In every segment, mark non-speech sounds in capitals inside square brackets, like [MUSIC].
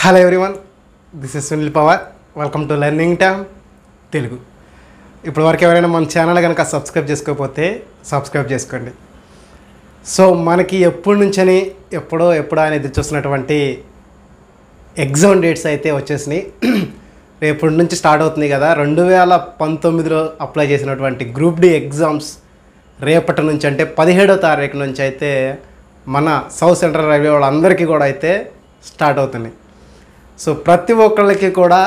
hello everyone this is Sunil Pawar welcome to learning time Telugu ఇప్పటివరకు వరకు ఎవరైనా మన ఛానల్ కనుక సబ్స్క్రైబ్ చేసుకోకపోతే సబ్స్క్రైబ్ చేసుకోండి సో మనకి ఎప్పటి నుంచని ఎప్పుడో ఎప్పుడో అని ఎదురు చూస్తున్నటువంటి ఎగ్జామ్ డేట్స్ అయితే వచ్చేసినాయి [CLEARS THROAT] రేపటి నుంచి స్టార్ట్ అవుతుంది కదా రెండు వేల పంతొమ్మిదిలో అప్లై చేసినటువంటి గ్రూప్ డి ఎగ్జామ్స్ రేపటి నుంచి అంటే పదిహేడో తారీఖు నుంచి అయితే మన సౌత్ సెంట్రల్ రైల్వే వాళ్ళందరికీ కూడా అయితే స్టార్ట్ అవుతున్నాయి సో ప్రతి ఒక్కళ్ళకి కూడా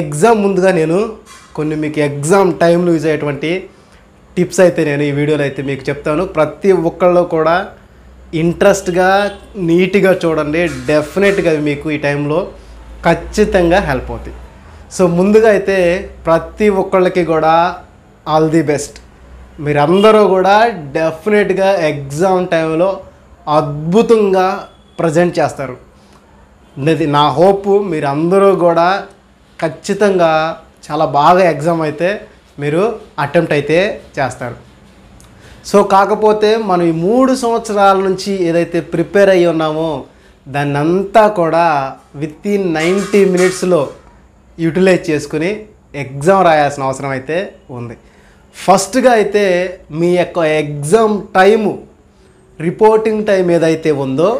ఎగ్జామ్ ముందుగా నేను కొన్ని మీకు ఎగ్జామ్ టైంలో యూజ్ అయ్యేటువంటి టిప్స్ అయితే నేను ఈ వీడియోలో అయితే మీకు చెప్తాను ప్రతి ఒక్కళ్ళు కూడా ఇంట్రెస్ట్గా నీట్గా చూడండి డెఫినెట్గా మీకు ఈ టైంలో ఖచ్చితంగా హెల్ప్ అవుతుంది సో ముందుగా అయితే ప్రతి ఒక్కళ్ళకి కూడా ఆల్ ది బెస్ట్ మీరందరూ కూడా డెఫినెట్గా ఎగ్జామ్ టైంలో అద్భుతంగా ప్రజెంట్ చేస్తారు ఉన్నది నా హోప్ మీరు అందరూ కూడా ఖచ్చితంగా చాలా బాగా ఎగ్జామ్ అయితే మీరు అటెంప్ట్ అయితే చేస్తారు సో కాకపోతే మనం ఈ మూడు సంవత్సరాల నుంచి ఏదైతే ప్రిపేర్ అయ్యి ఉన్నామో దాన్ని అంతా కూడా విత్ ఇన్ నైంటీ మినిట్స్లో యూటిలైజ్ చేసుకుని ఎగ్జామ్ రాయాల్సిన అవసరం అయితే ఉంది ఫస్ట్గా అయితే మీ యొక్క ఎగ్జామ్ టైము రిపోర్టింగ్ టైం ఏదైతే ఉందో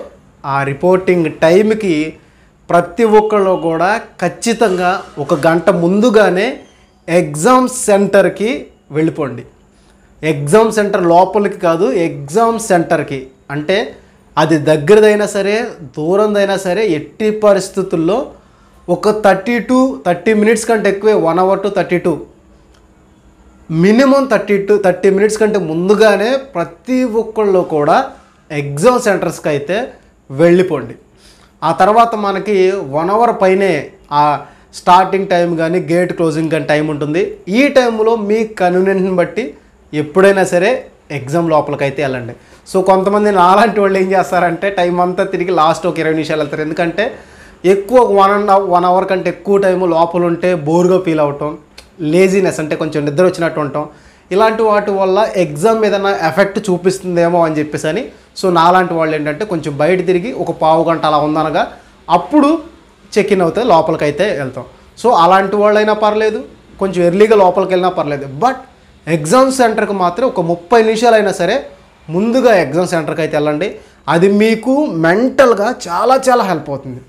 ఆ రిపోర్టింగ్ టైంకి ప్రతి ఒక్కళ్ళు కూడా ఖచ్చితంగా ఒక గంట ముందుగానే ఎగ్జామ్ సెంటర్కి వెళ్ళిపోండి ఎగ్జామ్ సెంటర్ లోపలికి కాదు ఎగ్జామ్ సెంటర్కి అంటే అది దగ్గరదైనా సరే దూరందైనా సరే ఎట్టి పరిస్థితుల్లో ఒక థర్టీ టు థర్టీ మినిట్స్ కంటే ఎక్కువే one hour to thirty to minimum thirty to thirty minutes కంటే ముందుగానే ప్రతి ఒక్కళ్ళు కూడా ఎగ్జామ్ సెంటర్స్కి అయితే వెళ్ళిపోండి ఆ తర్వాత మనకి వన్ అవర్ పైనే ఆ స్టార్టింగ్ టైం కానీ గేట్ క్లోజింగ్ కానీ టైం ఉంటుంది ఈ టైంలో మీ కన్వీనియంట్ని బట్టి ఎప్పుడైనా సరే ఎగ్జామ్ లోపలికైతే వెళ్ళండి సో కొంతమంది నాలాంటి వాళ్ళు ఏం చేస్తారంటే టైం అంతా తిరిగి లాస్ట్ ఒక ఇరవై నిమిషాలు వెళ్తారు ఎందుకంటే ఎక్కువ వన్ అండ్ వన్ అవర్ కంటే ఎక్కువ టైం లోపల ఉంటే బోర్గా ఫీల్ అవటం లేజినెస్ అంటే కొంచెం నిద్ర వచ్చినట్టు ఉంటాం ఇలాంటి వాటి వల్ల ఎగ్జామ్ ఏదైనా ఎఫెక్ట్ చూపిస్తుందేమో అని చెప్పేసి అని సో నాలాంటి వాళ్ళు ఏంటంటే కొంచెం బయట తిరిగి ఒక పావు గంట అలా ఉందనగా అప్పుడు చెక్ ఇన్ అవుతుంది లోపలికైతే వెళ్తాం సో అలాంటి వాళ్ళైనా పర్లేదు కొంచెం ఎర్లీగా లోపలికి వెళ్ళినా పర్లేదు బట్ ఎగ్జామ్ సెంటర్కి మాత్రం ఒక ముప్పై నిమిషాలు అయినా సరే ముందుగా ఎగ్జామ్ సెంటర్కి అయితే వెళ్ళండి అది మీకు మెంటల్గా చాలా చాలా హెల్ప్ అవుతుంది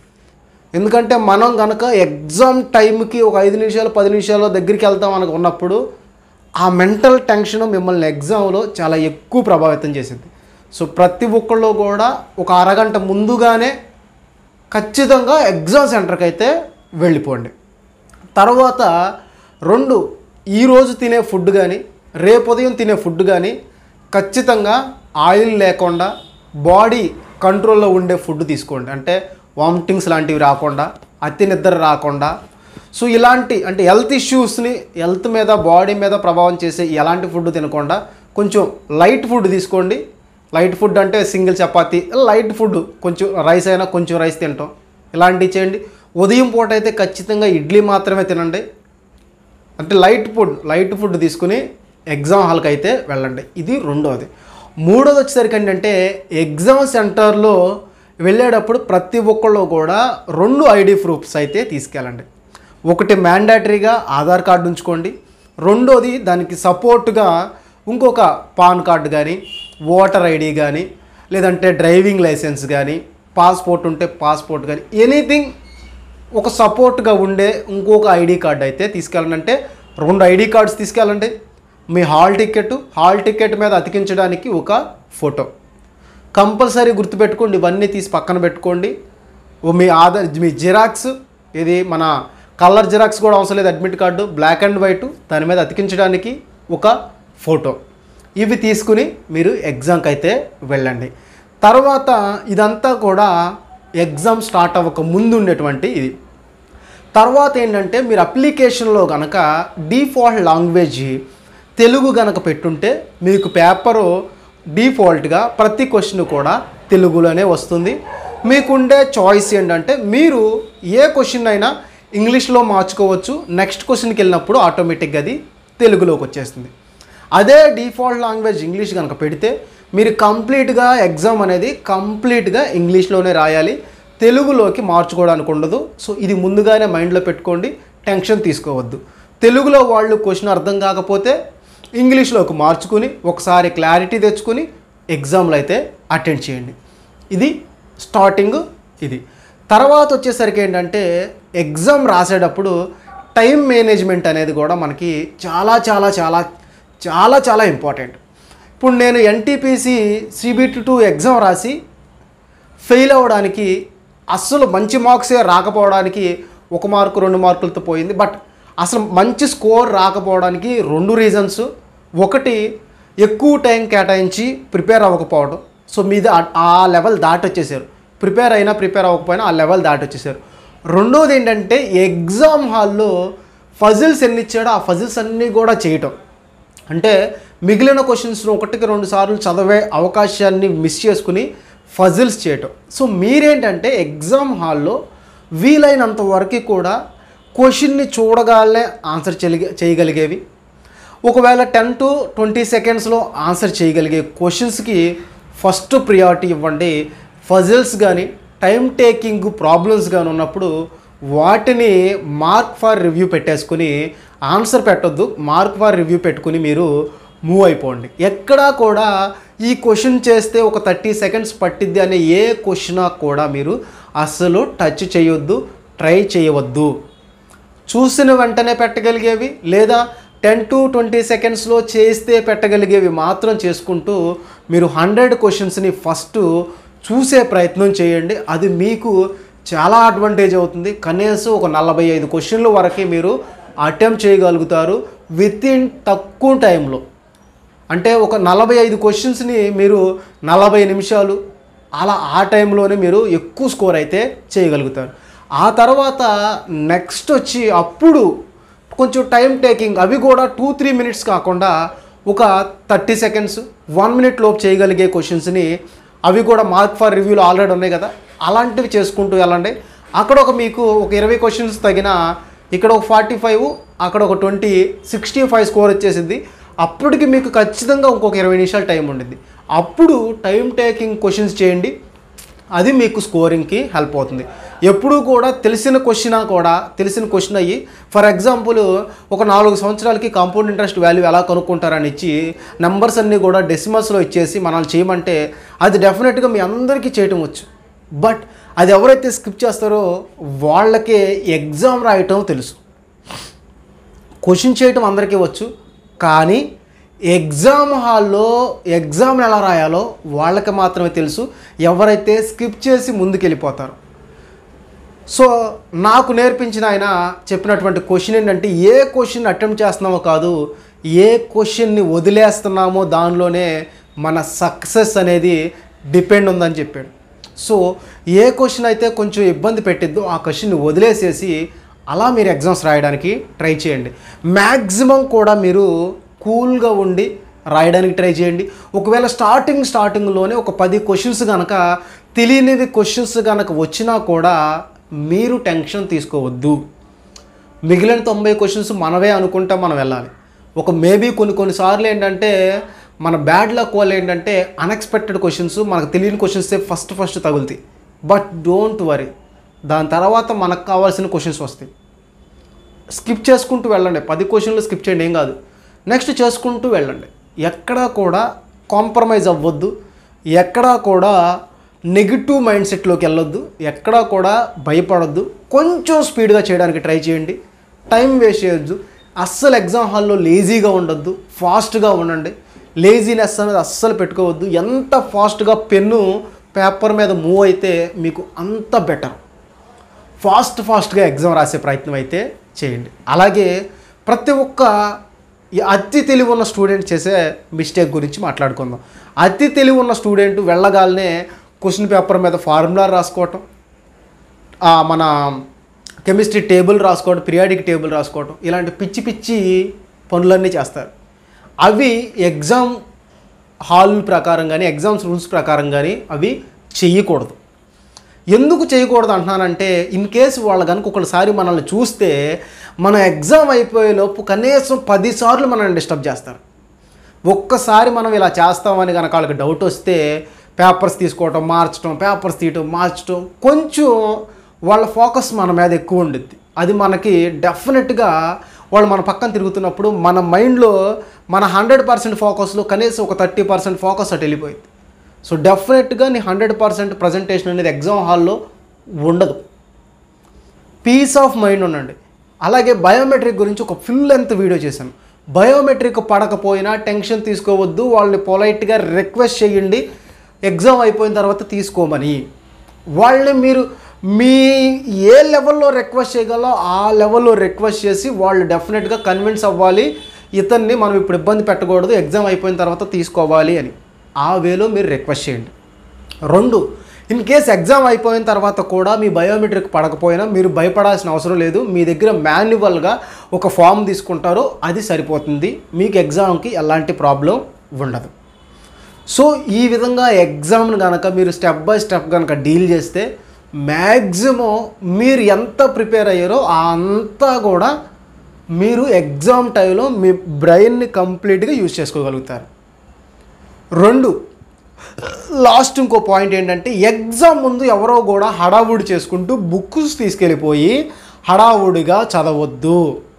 ఎందుకంటే మనం కనుక ఎగ్జామ్ టైంకి ఒక ఐదు నిమిషాలు పది నిమిషాలు దగ్గరికి వెళ్తాం మనకు ఉన్నప్పుడు ఆ మెంటల్ టెన్షన్ మిమ్మల్ని ఎగ్జామ్లో చాలా ఎక్కువ ప్రభావితం చేసింది సో ప్రతి ఒక్కళ్ళు కూడా ఒక అరగంట ముందుగానే ఖచ్చితంగా ఎగ్జామ్ సెంటర్కి అయితే వెళ్ళిపోండి తర్వాత రెండు ఈరోజు తినే ఫుడ్ కానీ రేపు ఉదయం తినే ఫుడ్ కానీ ఖచ్చితంగా ఆయిల్ లేకుండా బాడీ కంట్రోల్లో ఉండే ఫుడ్ తీసుకోండి అంటే వామిటింగ్స్ లాంటివి రాకుండా అతి నిద్ర రాకుండా సో ఇలాంటి అంటే హెల్త్ ఇష్యూస్ని హెల్త్ మీద బాడీ మీద ప్రభావం చేసే ఎలాంటి ఫుడ్ తినకుండా కొంచెం లైట్ ఫుడ్ తీసుకోండి లైట్ ఫుడ్ అంటే సింగిల్ చపాతి లైట్ ఫుడ్ కొంచెం రైస్ అయినా కొంచెం రైస్ తింటాం ఇలాంటివి చేయండి ఉదయం పూట అయితే ఖచ్చితంగా ఇడ్లీ మాత్రమే తినండి అంటే లైట్ ఫుడ్ లైట్ ఫుడ్ తీసుకుని ఎగ్జామ్ హాల్కి అయితే వెళ్ళండి ఇది రెండోది మూడోది వచ్చేసరికి ఏంటంటే ఎగ్జామ్ సెంటర్లో వెళ్ళేటప్పుడు ప్రతి ఒక్కళ్ళు కూడా రెండు ఐడి ప్రూఫ్స్ అయితే తీసుకెళ్ళండి ఒకటి మ్యాండేటరీగా ఆధార్ కార్డు ఉంచుకోండి రెండోది దానికి సపోర్ట్గా ఇంకొక పాన్ కార్డు కానీ ఓటర్ ఐడి కానీ లేదంటే డ్రైవింగ్ లైసెన్స్ కానీ పాస్పోర్ట్ ఉంటే పాస్పోర్ట్ కానీ ఎనీథింగ్ ఒక సపోర్ట్గా ఉండే ఇంకొక ఐడి కార్డు అయితే తీసుకెళ్ళాలంటే రెండు ఐడి కార్డ్స్ తీసుకెళ్ళండి మీ హాల్ టికెట్ హాల్ టికెట్ మీద అతికించడానికి ఒక ఫోటో కంపల్సరీ గుర్తుపెట్టుకోండి ఇవన్నీ తీసి పక్కన పెట్టుకోండి మీ ఆధార్ మీ జిరాక్స్ ఇది మన కలర్ జిరాక్స్ కూడా అవసరం లేదు admit card black and white దాని మీద అతికించడానికి ఒక ఫోటో ఇవి తీసుకుని మీరు ఎగ్జామ్కి అయితే వెళ్ళండి తర్వాత ఇదంతా కూడా ఎగ్జామ్ స్టార్ట్ అవ్వక ముందు ఉండేటువంటి ఇది తర్వాత ఏంటంటే మీరు అప్లికేషన్లో కనుక డీఫాల్ట్ లాంగ్వేజ్ తెలుగు కనుక పెట్టుంటే మీకు పేపరు డీఫాల్ట్గా ప్రతి క్వశ్చన్ కూడా తెలుగులోనే వస్తుంది మీకుండే చాయిస్ ఏంటంటే మీరు ఏ క్వశ్చన్ అయినా ఇంగ్లీష్లో మార్చుకోవచ్చు నెక్స్ట్ క్వశ్చన్కి వెళ్ళినప్పుడు ఆటోమేటిక్గా అది తెలుగులోకి వచ్చేస్తుంది అదే డిఫాల్ట్ లాంగ్వేజ్ ఇంగ్లీష్ కనుక పెడితే మీరు కంప్లీట్గా ఎగ్జామ్ అనేది కంప్లీట్గా ఇంగ్లీష్లోనే రాయాలి తెలుగులోకి మార్చుకోవడానికి ఉండదు సో ఇది ముందుగానే మైండ్లో పెట్టుకోండి టెన్షన్ తీసుకోవద్దు తెలుగులో వాళ్ళు క్వశ్చన్ అర్థం కాకపోతే ఇంగ్లీష్లోకి మార్చుకుని ఒకసారి క్లారిటీ తెచ్చుకుని ఎగ్జామ్లు అయితే అటెండ్ చేయండి ఇది స్టార్టింగ్ ఇది తర్వాత వచ్చేసరికి ఏంటంటే ఎగ్జామ్ రాసేటప్పుడు టైం మేనేజ్మెంట్ అనేది కూడా మనకి చాలా చాలా చాలా చాలా చాలా ఇంపార్టెంట్ ఇప్పుడు నేను ఎన్టీపీసీ సిబిటి టూ ఎగ్జామ్ రాసి ఫెయిల్ అవ్వడానికి అస్సలు మంచి మార్క్సే రాకపోవడానికి ఒక మార్కు రెండు మార్కులతో పోయింది బట్ అసలు మంచి స్కోర్ రాకపోవడానికి రెండు రీజన్స్ ఒకటి ఎక్కువ టైం కేటాయించి ప్రిపేర్ అవ్వకపోవడం సో మీద ఆ లెవెల్ దాటొచ్చేసారు ప్రిపేర్ అయినా ప్రిపేర్ అవ్వకపోయినా ఆ లెవెల్ దాటొచ్చేసారు రెండోది ఏంటంటే ఎగ్జామ్ హాల్లో ఫజిల్స్ ఎన్ని ఇచ్చాడో ఆ ఫజిల్స్ అన్నీ కూడా చేయటం అంటే మిగిలిన క్వశ్చన్స్ను ఒకటికి రెండు సార్లు చదివే అవకాశాన్ని మిస్ చేసుకుని ఫజిల్స్ చేయటం సో మీరేంటంటే ఎగ్జామ్ హాల్లో వీలైనంత వరకు కూడా క్వశ్చన్ని చూడగానే ఆన్సర్ చేయగలిగేవి ఒకవేళ టెన్ టు ట్వంటీ సెకండ్స్లో ఆన్సర్ చేయగలిగే క్వశ్చన్స్కి ఫస్ట్ ప్రియారిటీ ఇవ్వండి ఫజిల్స్ కానీ టైం టేకింగ్ ప్రాబ్లమ్స్గా ఉన్నప్పుడు వాటిని మార్క్ ఫార్ రివ్యూ పెట్టేసుకుని ఆన్సర్ పెట్టొద్దు మార్క్ ఫార్ రివ్యూ పెట్టుకుని మీరు మూవ్ అయిపోండి ఎక్కడా కూడా ఈ క్వశ్చన్ చేస్తే ఒక థర్టీ సెకండ్స్ పట్టిద్ది అనే ఏ క్వశ్చన్ కూడా మీరు అస్సలు టచ్ చేయొద్దు ట్రై చేయవద్దు చూసిన వెంటనే పెట్టగలిగేవి లేదా టెన్ టు ట్వంటీ సెకండ్స్లో చేస్తే పెట్టగలిగేవి మాత్రం చేసుకుంటూ మీరు హండ్రెడ్ క్వశ్చన్స్ని ఫస్ట్ చూసే ప్రయత్నం చేయండి అది మీకు చాలా అడ్వాంటేజ్ అవుతుంది కనీసం ఒక నలభై ఐదు క్వశ్చన్ల వరకే మీరు అటెంప్ట్ చేయగలుగుతారు విత్ ఇన్ తక్కువ టైంలో అంటే ఒక నలభై ఐదు క్వశ్చన్స్ని మీరు నలభై నిమిషాలు అలా ఆ టైంలోనే మీరు ఎక్కువ స్కోర్ అయితే చేయగలుగుతారు ఆ తర్వాత నెక్స్ట్ వచ్చి అప్పుడు కొంచెం టైం టేకింగ్ అవి కూడా టూ త్రీ మినిట్స్ కాకుండా ఒక థర్టీ సెకండ్స్ వన్ మినిట్ లోపు చేయగలిగే క్వశ్చన్స్ని అవి కూడా మార్క్ ఫర్ రివ్యూలు ఆల్రెడీ ఉన్నాయి కదా అలాంటివి చేసుకుంటూ వెళ్ళండి అక్కడ ఒక మీకు ఒక ఇరవై క్వశ్చన్స్ తగిన ఇక్కడ ఒక ఫార్టీ ఫైవ్ అక్కడ ఒక ట్వంటీ సిక్స్టీ ఫైవ్ స్కోర్ వచ్చేసింది అప్పటికి మీకు ఖచ్చితంగా ఇంకొక ఇరవై నిమిషాలు టైం ఉండింది అప్పుడు టైం టేకింగ్ క్వశ్చన్స్ చేయండి అది మీకు స్కోరింగ్కి హెల్ప్ అవుతుంది ఎప్పుడూ కూడా తెలిసిన క్వశ్చన్ కూడా తెలిసిన క్వశ్చన్ అయ్యి ఫర్ ఎగ్జాంపుల్ ఒక నాలుగు సంవత్సరాలకి కాంపౌండ్ ఇంట్రెస్ట్ వాల్యూ ఎలా కనుక్కుంటారని ఇచ్చి నెంబర్స్ అన్నీ కూడా డెసిమల్స్లో ఇచ్చేసి మనల్ని చేయమంటే అది డెఫినెట్గా మీ అందరికీ చేయటం వచ్చు బట్ అది ఎవరైతే స్కిప్ చేస్తారో వాళ్ళకే ఎగ్జామ్ రాయటం తెలుసు క్వశ్చన్ చేయటం అందరికీ వచ్చు కానీ ఎగ్జామ్ హాల్లో ఎగ్జామ్ని ఎలా రాయాలో వాళ్ళకి మాత్రమే తెలుసు ఎవరైతే స్కిప్ చేసి ముందుకెళ్ళిపోతారు సో నాకు నేర్పించిన ఆయన చెప్పినటువంటి క్వశ్చన్ ఏంటంటే ఏ క్వశ్చన్ అటెంప్ట్ చేస్తున్నామో కాదు ఏ క్వశ్చన్ని వదిలేస్తున్నామో దానిలోనే మన సక్సెస్ అనేది డిపెండ్ ఉందని చెప్పాడు సో ఏ క్వశ్చన్ అయితే కొంచెం ఇబ్బంది పెట్టిద్దో ఆ క్వశ్చన్ని వదిలేసేసి అలా మీరు ఎగ్జామ్స్ రాయడానికి ట్రై చేయండి మ్యాక్సిమం కూడా మీరు కూల్గా ఉండి రాయడానికి ట్రై చేయండి ఒకవేళ స్టార్టింగ్ స్టార్టింగ్లోనే ఒక పది క్వశ్చన్స్ కనుక తెలియనివి క్వశ్చన్స్ కనుక వచ్చినా కూడా మీరు టెన్షన్ తీసుకోవద్దు మిగిలిన తొంభై క్వశ్చన్స్ మనవే అనుకుంటా మనం వెళ్ళాలి ఒక మేబీ కొన్ని కొన్నిసార్లు ఏంటంటే మన బ్యాడ్ లక్ వల్ల ఏంటంటే అన్ఎక్స్పెక్టెడ్ క్వశ్చన్స్ మనకు తెలియని క్వశ్చన్సే ఫస్ట్ ఫస్ట్ తగులుతాయి బట్ డోంట్ వరీ దాని తర్వాత మనకు కావాల్సిన క్వశ్చన్స్ వస్తాయి స్కిప్ చేసుకుంటూ వెళ్ళండి పది క్వశ్చన్లు స్కిప్ చేయండి ఏం కాదు నెక్స్ట్ చేసుకుంటూ వెళ్ళండి ఎక్కడా కూడా కాంప్రమైజ్ అవ్వద్దు ఎక్కడా కూడా నెగిటివ్ మైండ్ సెట్లోకి వెళ్ళొద్దు ఎక్కడా కూడా భయపడద్దు కొంచెం స్పీడ్గా చేయడానికి ట్రై చేయండి టైం వేస్ట్ చేయొద్దు అస్సలు ఎగ్జామ్ హాల్లో లేజీగా ఉండొద్దు ఫాస్ట్గా ఉండండి లేజీనెస్ అనేది అస్సలు పెట్టుకోవద్దు ఎంత ఫాస్ట్గా పెన్ను పేపర్ మీద మూవ్ అయితే మీకు అంత బెటర్ ఫాస్ట్ ఫాస్ట్గా ఎగ్జామ్ రాసే ప్రయత్నం అయితే చేయండి అలాగే ప్రతి ఒక్క ఈ అతి తెలివి ఉన్న స్టూడెంట్ చేసే మిస్టేక్ గురించి మాట్లాడుకుందాం అతి తెలివి ఉన్న స్టూడెంట్ వెళ్ళగాలనే క్వశ్చన్ పేపర్ మీద ఫార్ములా రాసుకోవటం మన కెమిస్ట్రీ టేబుల్ రాసుకోవడం పిరియాడిక్ టేబుల్ రాసుకోవడం ఇలాంటి పిచ్చి పిచ్చి పనులన్నీ చేస్తారు అవి ఎగ్జామ్ హాల్ ప్రకారం కానీ ఎగ్జామ్స్ రూల్స్ ప్రకారం కానీ అవి చేయకూడదు ఎందుకు చేయకూడదు అంటున్నానంటే ఇన్ కేసు వాళ్ళు కనుక ఒకసారి మనల్ని చూస్తే మన ఎగ్జామ్ అయిపోయేలోపు కనీసం పదిసార్లు మనల్ని డిస్టర్బ్ చేస్తారు ఒక్కసారి మనం ఇలా చేస్తామని కనుక వాళ్ళకి డౌట్ వస్తే పేపర్స్ తీసుకోవటం మార్చడం పేపర్స్ తీయటం మార్చడం కొంచెం వాళ్ళ ఫోకస్ మన మీద ఎక్కువ ఉండుద్ది అది మనకి డెఫినెట్గా వాళ్ళు మన పక్కన తిరుగుతున్నప్పుడు మన మైండ్లో మన హండ్రెడ్ పర్సెంట్ ఫోకస్లో కనీసం ఒక థర్టీ పర్సెంట్ ఫోకస్ అటు వెళ్ళిపోయింది సో డెఫినెట్గా నీ హండ్రెడ్ పర్సెంట్ ప్రజెంటేషన్ అనేది ఎగ్జామ్ హాల్లో ఉండదు పీస్ ఆఫ్ మైండ్ ఉండండి అలాగే బయోమెట్రిక్ గురించి ఒక ఫుల్ లెంత్ వీడియో చేశాను బయోమెట్రిక్ పడకపోయినా టెన్షన్ తీసుకోవద్దు వాళ్ళని పొలైట్గా రిక్వెస్ట్ చేయండి ఎగ్జామ్ అయిపోయిన తర్వాత తీసుకోమని వాళ్ళని మీరు మీ ఏ లెవెల్లో రిక్వెస్ట్ చేయగలో ఆ లెవెల్లో రిక్వెస్ట్ చేసి వాళ్ళు డెఫినెట్గా కన్విన్స్ అవ్వాలి ఇతన్ని మనం ఇప్పుడు ఇబ్బంది పెట్టకూడదు ఎగ్జామ్ అయిపోయిన తర్వాత తీసుకోవాలి అని ఆ వేలో మీరు రిక్వెస్ట్ చేయండి రెండు ఇన్ కేస్ ఎగ్జామ్ అయిపోయిన తర్వాత కూడా మీ బయోమెట్రిక్ పడకపోయినా మీరు భయపడాల్సిన అవసరం లేదు మీ దగ్గర మాన్యువల్గా ఒక ఫామ్ తీసుకుంటారో అది సరిపోతుంది మీకు ఎగ్జామ్కి ఎలాంటి ప్రాబ్లం ఉండదు సో ఈ విధంగా ఎగ్జామ్ను కనుక మీరు స్టెప్ బై స్టెప్ కనుక డీల్ చేస్తే మ్యాక్సిమం మీరు ఎంత ప్రిపేర్ అయ్యారో అంతా కూడా మీరు ఎగ్జామ్ టైంలో మీ బ్రెయిన్ని కంప్లీట్గా యూజ్ చేసుకోగలుగుతారు రెండు లాస్ట్ ఇంకో పాయింట్ ఏంటంటే ఎగ్జామ్ ముందు ఎవరో కూడా హడావుడి చేసుకుంటూ బుక్స్ తీసుకెళ్ళిపోయి హడావుడిగా చదవద్దు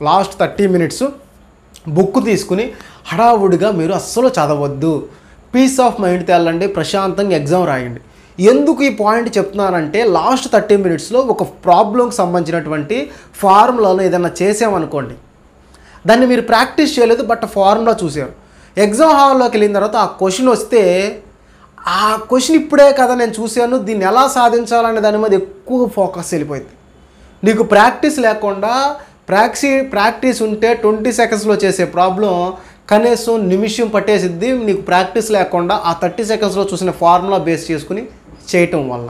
లాస్ట్ థర్టీ మినిట్స్ బుక్ తీసుకుని హడావుడిగా మీరు అస్సలు చదవద్దు పీస్ ఆఫ్ మైండ్ తేలండి ప్రశాంతంగా ఎగ్జామ్ రాయండి ఎందుకు ఈ పాయింట్ చెప్తున్నానంటే లాస్ట్ థర్టీ మినిట్స్లో ఒక ప్రాబ్లంకి సంబంధించినటువంటి ఫార్ములాను ఏదైనా చేసామనుకోండి దాన్ని మీరు ప్రాక్టీస్ చేయలేదు బట్ ఫార్ములా చూసారు ఎగ్జామ్ హాల్లోకి వెళ్ళిన తర్వాత ఆ క్వశ్చన్ వస్తే ఆ క్వశ్చన్ ఇప్పుడే కదా నేను చూశాను దీన్ని ఎలా సాధించాలనే దాని మీద ఎక్కువ ఫోకస్ వెళ్ళిపోయింది నీకు ప్రాక్టీస్ లేకుండా ప్రాక్సీ ప్రాక్టీస్ ఉంటే ట్వంటీ సెకండ్స్లో చేసే ప్రాబ్లం కనీసం నిమిషం పట్టేసిద్ది నీకు ప్రాక్టీస్ లేకుండా ఆ థర్టీ సెకండ్స్లో చూసిన ఫార్ములా బేస్ చేసుకుని చేయటం వల్ల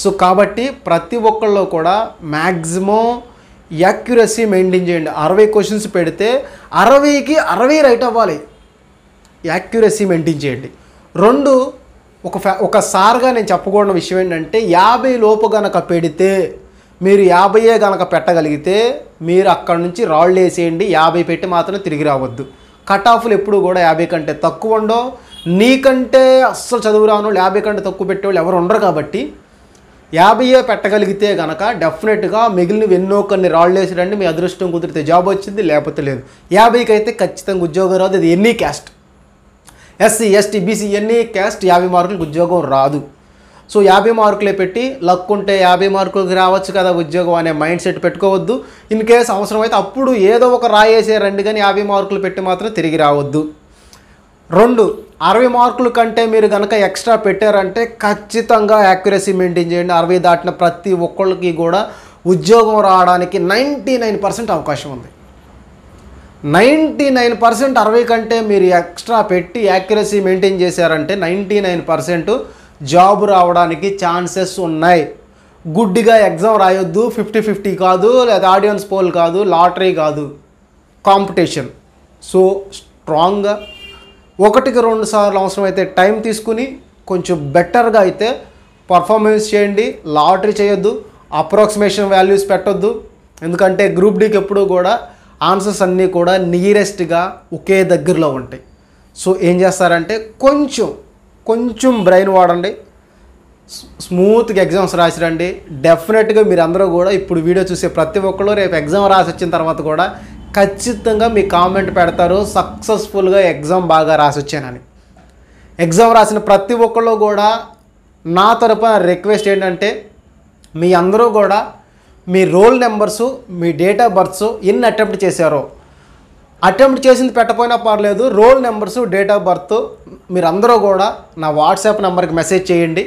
సో కాబట్టి ప్రతి ఒక్కళ్ళు కూడా మ్యాక్సిమం యాక్యురసీ మెయింటైన్ చేయండి అరవై క్వశ్చన్స్ పెడితే అరవైకి అరవై రైట్ అవ్వాలి యాక్యురసీ మెయింటైన్ చేయండి రెండు ఒక ఫ్యా ఒక సార్గా నేను చెప్పకూడని విషయం ఏంటంటే యాభై లోపు గనక పెడితే మీరు యాభైయే గనక పెట్టగలిగితే మీరు అక్కడ నుంచి రాళ్ళు వేసేయండి యాభై పెట్టి మాత్రం తిరిగి రావద్దు కట్ ఆఫ్లు ఎప్పుడు కూడా యాభై కంటే తక్కువ ఉండవు నీకంటే అస్సలు చదువు రాను యాభై కంటే తక్కువ పెట్టేవాళ్ళు ఎవరు ఉండరు కాబట్టి యాభైయే పెట్టగలిగితే గనక డెఫినెట్గా మిగిలినవి ఎన్నో కొన్ని రాళ్ళు వేసిరండి మీ అదృష్టం కుదిరితే జాబ్ వచ్చింది లేకపోతే లేదు యాభైకి అయితే ఖచ్చితంగా ఉద్యోగం రాదు అది any caste SC ST BC ఎన్ని క్యాస్ట్ యాభై మార్కులకు ఉద్యోగం రాదు సో యాభై మార్కులే పెట్టి లక్ ఉంటే యాభై మార్కులకి రావచ్చు కదా ఉద్యోగం అనే మైండ్ సెట్ పెట్టుకోవద్దు ఇన్ కేసు అవసరం అయితే అప్పుడు ఏదో ఒక రాయేసే రండి కానీ యాభై మార్కులు పెట్టి మాత్రం తిరిగి రావద్దు రెండు అరవై మార్కుల కంటే మీరు కనుక ఎక్స్ట్రా పెట్టారంటే ఖచ్చితంగా యాక్యురసీ మెయింటైన్ చేయండి అరవై దాటిన ప్రతి ఒక్కళ్ళకి కూడా ఉద్యోగం రావడానికి నైంటీ నైన్ పర్సెంట్ అవకాశం ఉంది నైంటీ నైన్ పర్సెంట్ అరవై కంటే మీరు ఎక్స్ట్రా పెట్టి యాక్యురసీ మెయింటైన్ చేశారంటే నైంటీ నైన్ పర్సెంట్ జాబ్ రావడానికి ఛాన్సెస్ ఉన్నాయి గుడ్డిగా ఎగ్జామ్ రాయొద్దు ఫిఫ్టీ ఫిఫ్టీ కాదు లేదా ఆడియన్స్ పోల్ కాదు లాటరీ కాదు కాంపిటీషన్ సో స్ట్రాంగ్గా ఒకటికి రెండు సార్లు అవసరమైతే టైం తీసుకుని కొంచెం బెటర్గా అయితే పర్ఫార్మెన్స్ చేయండి లాటరీ చేయొద్దు అప్రాక్సిమేషన్ వాల్యూస్ పెట్టొద్దు ఎందుకంటే గ్రూప్ డీకి ఎప్పుడూ కూడా ఆన్సర్స్ అన్నీ కూడా నియరెస్ట్గా ఒకే దగ్గరలో ఉంటాయి సో ఏం చేస్తారంటే కొంచెం కొంచెం బ్రెయిన్ వాడండి స్మూత్గా ఎగ్జామ్స్ రాసిరండి డెఫినెట్గా మీరు అందరూ కూడా ఇప్పుడు వీడియో చూసే ప్రతి ఒక్కరు రేపు ఎగ్జామ్ రాసి వచ్చిన తర్వాత కూడా ఖచ్చితంగా మీ కామెంట్ పెడతారు సక్సెస్ఫుల్గా ఎగ్జామ్ బాగా రాసి వచ్చానని ఎగ్జామ్ రాసిన ప్రతి ఒక్కళ్ళు కూడా నా తరపున రిక్వెస్ట్ ఏంటంటే మీ అందరూ కూడా మీ రోల్ నెంబర్సు మీ డేట్ ఆఫ్ బర్త్స్ ఎన్ని అటెంప్ట్ చేశారో అటెంప్ట్ చేసింది పెట్టపోయినా పర్లేదు roll numbers date of birth మీరందరూ కూడా నా వాట్సాప్ నెంబర్కి మెసేజ్ చేయండి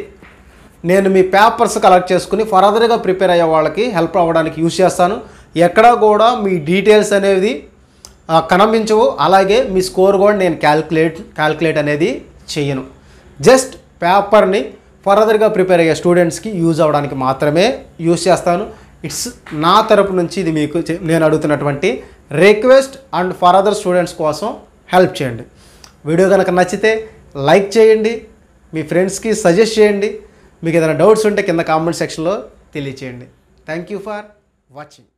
నేను మీ పేపర్స్ కలెక్ట్ చేసుకుని ఫర్దర్గా ప్రిపేర్ అయ్యే వాళ్ళకి హెల్ప్ అవ్వడానికి యూజ్ చేస్తాను ఎక్కడా కూడా మీ డీటెయిల్స్ అనేది కనిపించవు అలాగే మీ స్కోర్ కూడా నేను క్యాల్కులేట్ క్యాల్కులేట్ అనేది చేయను జస్ట్ పేపర్ని ఫర్దర్గా ప్రిపేర్ అయ్యే స్టూడెంట్స్కి యూజ్ అవ్వడానికి మాత్రమే యూజ్ చేస్తాను ఇట్స్ నా తరపు నుంచి ఇది మీకు నేను అడుగుతున్నటువంటి request and for other students కోసం హెల్ప్ చేయండి వీడియో కనుక నచ్చితే లైక్ చేయండి మీ ఫ్రెండ్స్కి సజెస్ట్ చేయండి మీకు ఏదైనా డౌట్స్ ఉంటే కింద కామెంట్ సెక్షన్లో తెలియచేయండి థ్యాంక్ యూ ఫర్ వాచింగ్